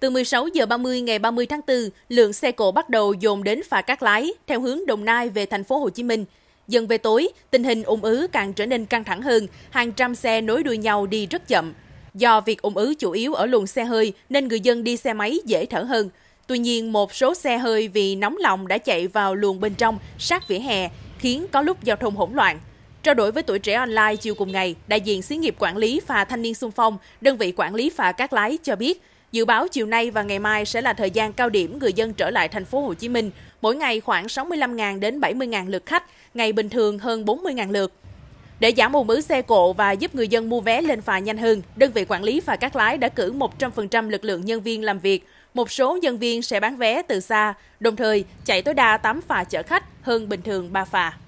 Từ 16 giờ 30 ngày 30 tháng 4, lượng xe cộ bắt đầu dồn đến phà cát lái theo hướng Đồng Nai về thành phố Hồ Chí Minh. Dần về tối, tình hình ủng ứ càng trở nên căng thẳng hơn, hàng trăm xe nối đuôi nhau đi rất chậm. Do việc ủng ứ chủ yếu ở luồng xe hơi nên người dân đi xe máy dễ thở hơn. Tuy nhiên, một số xe hơi vì nóng lòng đã chạy vào luồng bên trong, sát vỉa hè, khiến có lúc giao thông hỗn loạn. Trao đổi với tuổi trẻ online chiều cùng ngày, đại diện xí nghiệp quản lý phà Thanh niên Xung Phong, đơn vị quản lý phà Cát Lái cho biết, Dự báo chiều nay và ngày mai sẽ là thời gian cao điểm người dân trở lại thành phố Hồ Chí Minh, mỗi ngày khoảng 65.000 đến 70.000 lượt khách, ngày bình thường hơn 40.000 lượt. Để giảm ùn ứ xe cộ và giúp người dân mua vé lên phà nhanh hơn, đơn vị quản lý phà các Lái đã cử 100% lực lượng nhân viên làm việc. Một số nhân viên sẽ bán vé từ xa, đồng thời chạy tối đa 8 phà chở khách hơn bình thường 3 phà.